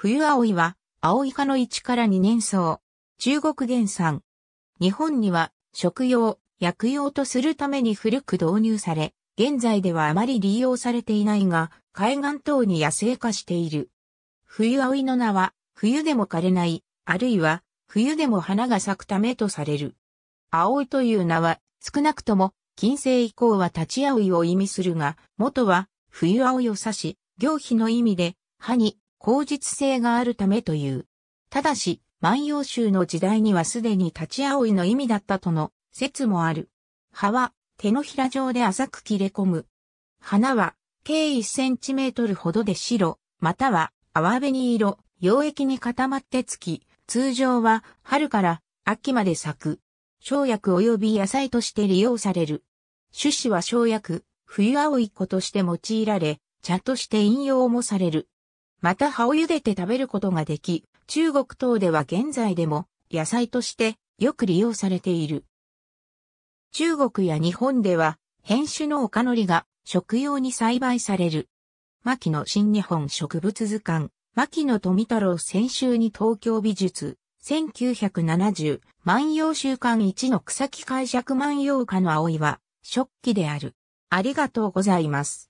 冬葵は、葵科の1から2年草。中国原産。日本には、食用、薬用とするために古く導入され、現在ではあまり利用されていないが、海岸等に野生化している。冬葵の名は、冬でも枯れない、あるいは、冬でも花が咲くためとされる。葵という名は、少なくとも、近世以降は立ち葵を意味するが、元は、冬葵を指し、行皮の意味で、葉に、口実性があるためという。ただし、万葉集の時代にはすでに立ち葵の意味だったとの説もある。葉は手のひら状で浅く切れ込む。花は計1センチメートルほどで白、または泡紅色、溶液に固まってつき、通常は春から秋まで咲く。生薬及び野菜として利用される。種子は生薬、冬葵子として用いられ、茶として引用もされる。また葉を茹でて食べることができ、中国等では現在でも野菜としてよく利用されている。中国や日本では、変種の丘のりが食用に栽培される。牧野新日本植物図鑑、牧野富太郎先週に東京美術、1970万葉週間一の草木解釈万葉花の葵は、食器である。ありがとうございます。